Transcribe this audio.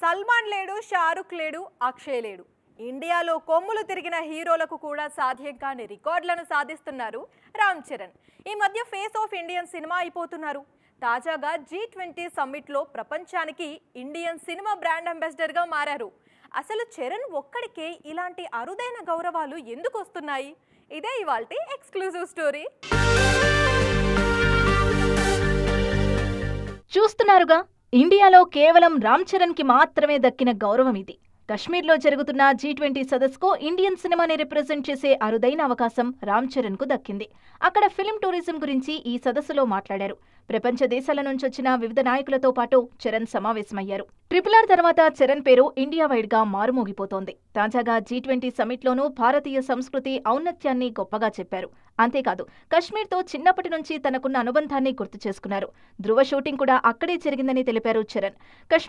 సల్మాన్ లేడు షారుఖ్ లేడు అక్షయ్ లేడు ఇండియాలో కొమ్ములు తిరిగిన హీరోలకు కూడా సాధ్యం కాని రికార్డులను సాధిస్తున్నారు రామ్ చరణ్ ఈ మధ్య ఫేస్ ఆఫ్ ఇండియన్ సినిమా అయిపోతున్నారు తాజాగా జీ ట్వంటీ సమ్మిట్లో ప్రపంచానికి ఇండియన్ సినిమా బ్రాండ్ అంబాసిడర్గా మారారు అసలు చరణ్ ఒక్కడికే ఇలాంటి అరుదైన గౌరవాలు ఎందుకు వస్తున్నాయి ఇదే ఇవాళ ఎక్స్క్లూజివ్ స్టోరీ చూస్తున్నారుగా ఇండియాలో కేవలం రామ్ చరణ్కి మాత్రమే దక్కిన గౌరవం ఇది కశ్మీర్లో జరుగుతున్న జీ ట్వంటీ సదస్సుకు ఇండియన్ సినిమాని రిప్రజెంట్ చేసే అరుదైన అవకాశం రామ్ చరణ్కు దక్కింది అక్కడ ఫిల్మ్ టూరిజం గురించి ఈ సదస్సులో మాట్లాడారు ప్రపంచ దేశాల నుంచి వచ్చిన వివిధ నాయకులతో పాటు చరణ్ సమావేశమయ్యారు ట్రిపుల్ ఆర్ తర్వాత చరణ్ పేరు ఇండియా వైడ్గా మారుమోగిపోతోంది తాజాగా జీ ట్వంటీ సమిట్లోనూ భారతీయ సంస్కృతి ఔన్నత్యాన్ని గొప్పగా చెప్పారు అంతేకాదు కశ్మీర్తో చిన్నప్పటి నుంచి తనకున్న అనుబంధాన్ని గుర్తు చేసుకున్నారు ధృవ షూటింగ్ కూడా అక్కడే జరిగిందని తెలిపారు చరణ్